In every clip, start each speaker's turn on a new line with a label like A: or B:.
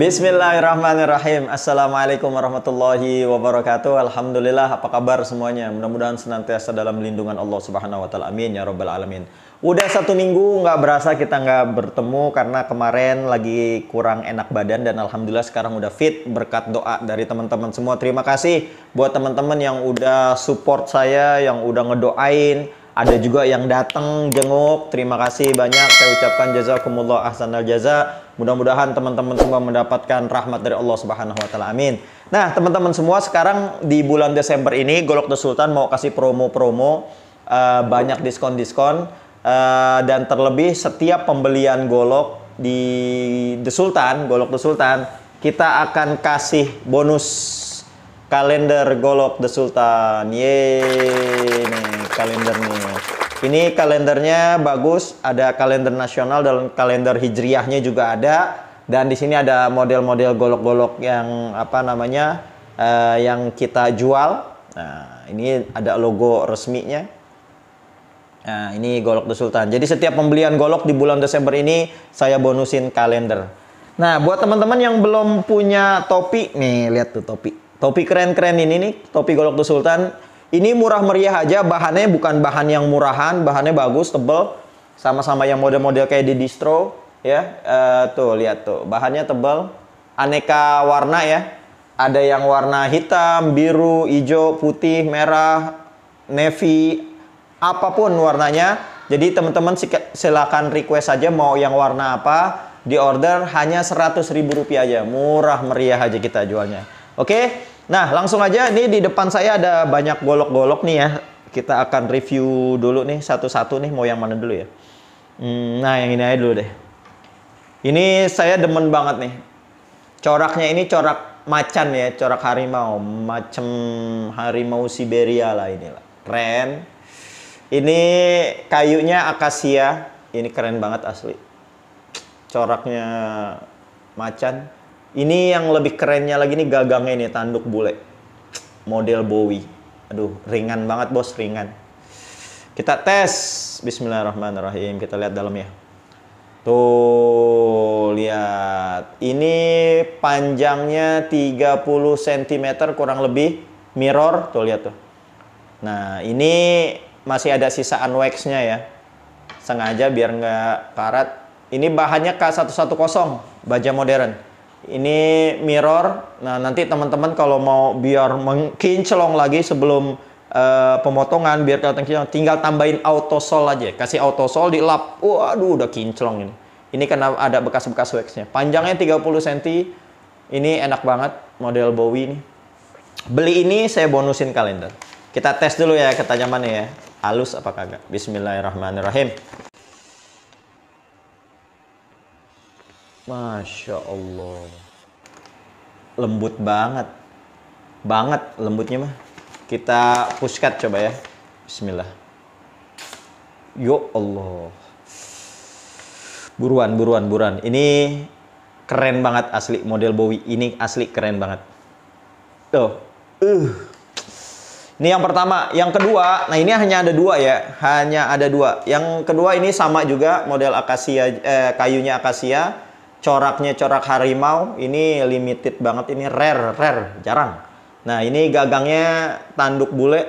A: Bismillahirrahmanirrahim. Assalamualaikum warahmatullahi wabarakatuh. Alhamdulillah, apa kabar semuanya? Mudah-mudahan senantiasa dalam lindungan Allah Subhanahu wa taala. Amin ya rabbal alamin. Udah satu minggu nggak berasa kita nggak bertemu karena kemarin lagi kurang enak badan dan alhamdulillah sekarang udah fit berkat doa dari teman-teman semua. Terima kasih buat teman-teman yang udah support saya, yang udah ngedoain, ada juga yang datang jenguk. Terima kasih banyak. Saya ucapkan jazakumullah ahsanal jazak. Mudah-mudahan teman-teman semua mendapatkan rahmat dari Allah Subhanahu wa taala. Amin. Nah, teman-teman semua sekarang di bulan Desember ini Golok The Sultan mau kasih promo-promo uh, banyak diskon-diskon uh, dan terlebih setiap pembelian Golok di The Sultan, Golok The Sultan, kita akan kasih bonus kalender Golok The Sultan. Yeay, nih kalender nih. Ini kalendernya bagus, ada kalender nasional dan kalender hijriahnya juga ada. Dan di sini ada model-model golok-golok yang apa namanya uh, yang kita jual. Nah, ini ada logo resminya. Nah, ini golok The Sultan. Jadi setiap pembelian golok di bulan Desember ini saya bonusin kalender. Nah, buat teman-teman yang belum punya topi, nih lihat tuh topi. Topi keren-keren ini nih, topi golok The Sultan ini murah meriah aja, bahannya bukan bahan yang murahan, bahannya bagus, tebel, sama-sama yang model-model kayak di distro, ya. Uh, tuh lihat tuh, bahannya tebel, aneka warna ya. Ada yang warna hitam, biru, hijau, putih, merah, navy, apapun warnanya. Jadi teman-teman silakan request aja mau yang warna apa di order hanya 100.000 rupiah aja. Murah meriah aja kita jualnya. Oke? Nah, langsung aja ini di depan saya ada banyak golok-golok nih ya. Kita akan review dulu nih satu-satu nih mau yang mana dulu ya. Hmm, nah, yang ini aja dulu deh. Ini saya demen banget nih. Coraknya ini corak macan ya, corak harimau, macem harimau Siberia lah inilah. Keren. Ini kayunya akasia. Ini keren banget asli. Coraknya macan ini yang lebih kerennya lagi nih gagangnya ini tanduk bule. Model Bowie. Aduh, ringan banget bos, ringan. Kita tes. Bismillahirrahmanirrahim. Kita lihat dalamnya. Tuh, lihat. Ini panjangnya 30 cm kurang lebih. Mirror, tuh lihat tuh. Nah, ini masih ada sisaan waxnya ya. Sengaja biar nggak karat. Ini bahannya K110, baja modern ini mirror. Nah, nanti teman-teman kalau mau biar mengkinclong lagi sebelum uh, pemotongan biar kelihatan kinclong, tinggal tambahin autosol aja. Kasih autosol lap. Waduh, udah kinclong ini. Ini karena ada bekas-bekas waxnya. Panjangnya 30 cm. Ini enak banget model Bowie ini. Beli ini saya bonusin kalender. Kita tes dulu ya ketajamannya ya. Halus apa kagak. Bismillahirrahmanirrahim. Masya Allah. Lembut banget. Banget lembutnya mah. Kita puskat coba ya. Bismillah. Yo Allah. Buruan, buruan, buruan. Ini keren banget asli model Bowie. Ini asli keren banget. Tuh. Uh. Ini yang pertama. Yang kedua, nah ini hanya ada dua ya. Hanya ada dua. Yang kedua ini sama juga model akasia, eh, kayunya akasia coraknya corak harimau ini limited banget ini rare rare jarang nah ini gagangnya tanduk bule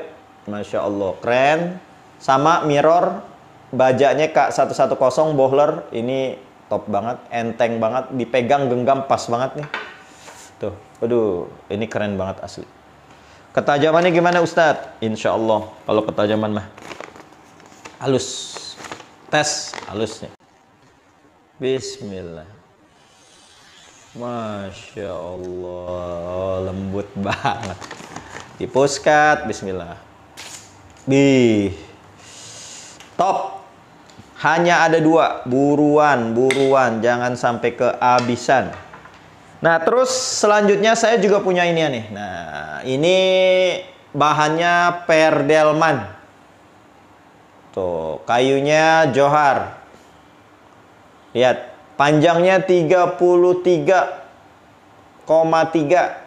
A: masya allah keren sama mirror bajanya kak 110 bohler ini top banget enteng banget dipegang genggam pas banget nih tuh aduh ini keren banget asli ketajamannya gimana Ustadz insya Allah kalau ketajaman mah halus tes halusnya Bismillah Masya Allah, lembut banget. Di puskat, bismillah. Di top. Hanya ada dua, buruan, buruan. Jangan sampai kehabisan. Nah, terus selanjutnya saya juga punya ini ya nih. Nah, ini bahannya perdelman. Tuh, kayunya Johar. Lihat, Panjangnya 33,3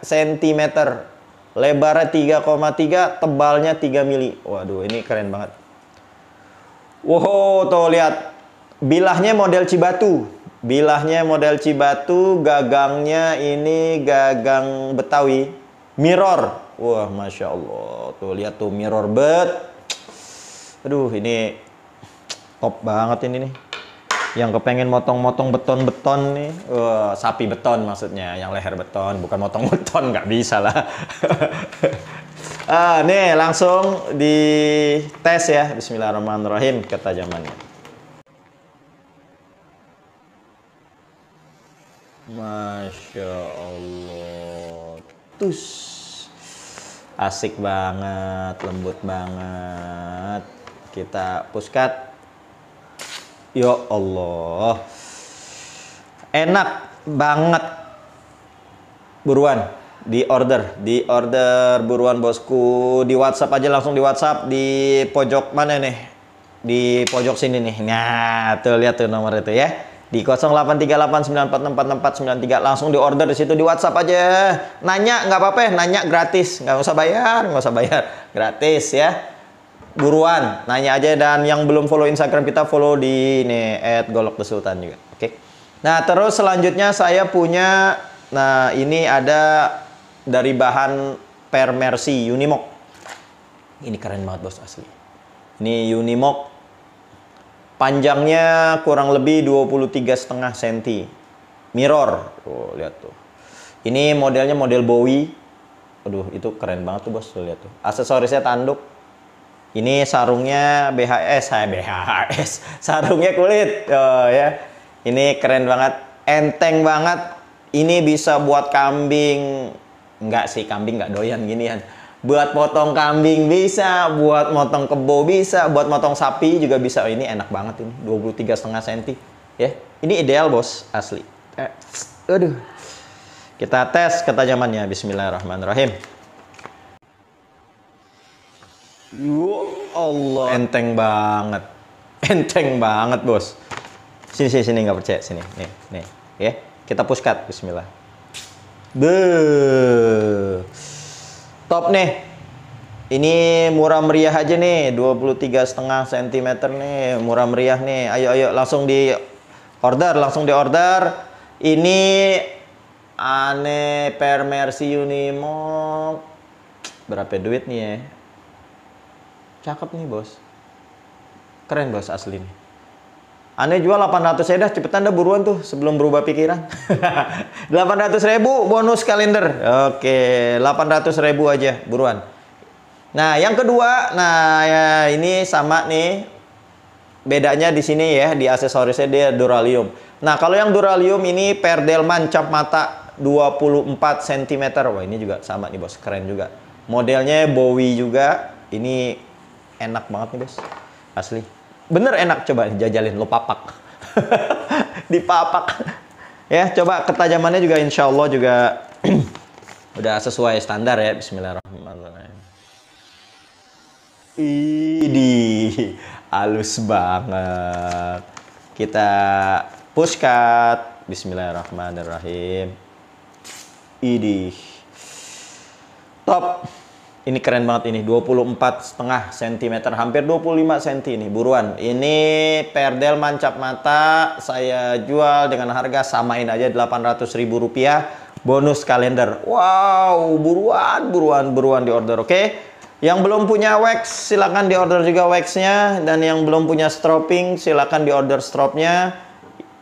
A: cm. Lebarnya 3,3, tebalnya 3 mili. Waduh, ini keren banget. Wow, tuh lihat. Bilahnya model Cibatu. Bilahnya model Cibatu, gagangnya ini gagang Betawi. Mirror. Wah, Masya Allah. Tuh, lihat tuh mirror bet. Aduh, ini top banget ini nih yang kepengen motong-motong beton-beton nih, uh, sapi beton maksudnya, yang leher beton, bukan motong beton, nggak bisa lah. uh, nih langsung di tes ya, Bismillahirrahmanirrahim ketajamannya. Masya Allah, tus, asik banget, lembut banget. Kita puskat Ya Allah. Enak banget. Buruan di order, di order buruan bosku. Di WhatsApp aja langsung di WhatsApp di pojok mana nih? Di pojok sini nih. Nah, tuh lihat tuh nomor itu ya. Di 0838944493 langsung di order di situ di WhatsApp aja. Nanya nggak apa-apa ya? nanya gratis, nggak usah bayar, nggak usah bayar, gratis ya buruan nanya aja dan yang belum follow Instagram kita follow di ini at golok sultan juga oke okay? nah terus selanjutnya saya punya nah ini ada dari bahan permersi Unimog ini keren banget bos asli ini Unimog panjangnya kurang lebih 23 setengah senti mirror tuh lihat tuh ini modelnya model Bowie aduh itu keren banget tuh bos tuh lihat tuh aksesorisnya tanduk ini sarungnya BHS, saya BHS. Sarungnya kulit. Oh ya. Ini keren banget, enteng banget. Ini bisa buat kambing. nggak sih, kambing nggak doyan ginian. Buat potong kambing bisa, buat motong kebo bisa, buat motong sapi juga bisa. Oh, ini enak banget ini, 23 setengah senti. Ya, ini ideal bos, asli. Eh, aduh. Kita tes ketajamannya, Bismillahirrahmanirrahim. Yo Allah. Enteng banget. Enteng banget, Bos. Sini sini sini nggak percaya sini. Nih, nih. Ya, kita push cut bismillah. Be. Top nih. Ini murah meriah aja nih, 23 setengah cm nih, murah meriah nih. Ayo ayo langsung di order, langsung di order. Ini aneh per Unimog berapa duit nih ya? cakep nih bos keren bos asli nih Anda jual 800 sedah cepetan dah buruan tuh sebelum berubah pikiran 800 ribu bonus kalender oke 800 ribu aja buruan nah yang kedua nah ya, ini sama nih bedanya di sini ya di aksesorisnya dia duralium nah kalau yang duralium ini perdel mancap mata 24 cm wah ini juga sama nih bos keren juga modelnya Bowie juga ini enak banget nih guys asli bener enak coba jajalin lo papak di papak ya coba ketajamannya juga insya Allah juga udah sesuai standar ya Bismillahirrahmanirrahim ini halus banget kita push cut Bismillahirrahmanirrahim ini top ini keren banget ini, 24 setengah cm, hampir 25 cm ini, buruan. Ini perdel mancap mata, saya jual dengan harga samain aja 800 ribu rupiah, bonus kalender. Wow, buruan, buruan, buruan di order, oke? Okay? Yang belum punya wax, silahkan di order juga waxnya. Dan yang belum punya stropping, silahkan di order stropnya.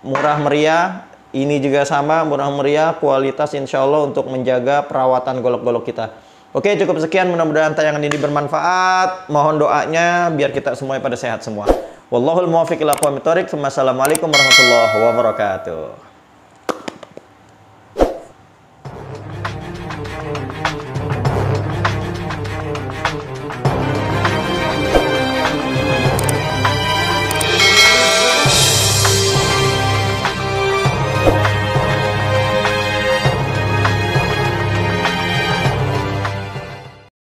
A: Murah meriah, ini juga sama murah meriah kualitas insya Allah untuk menjaga perawatan golok-golok kita Oke, cukup sekian. Mudah-mudahan tayangan ini bermanfaat. Mohon doanya biar kita semua pada sehat semua. Wallahul muwaffiq ila aqwamit thoriq. Wassalamualaikum warahmatullahi wabarakatuh.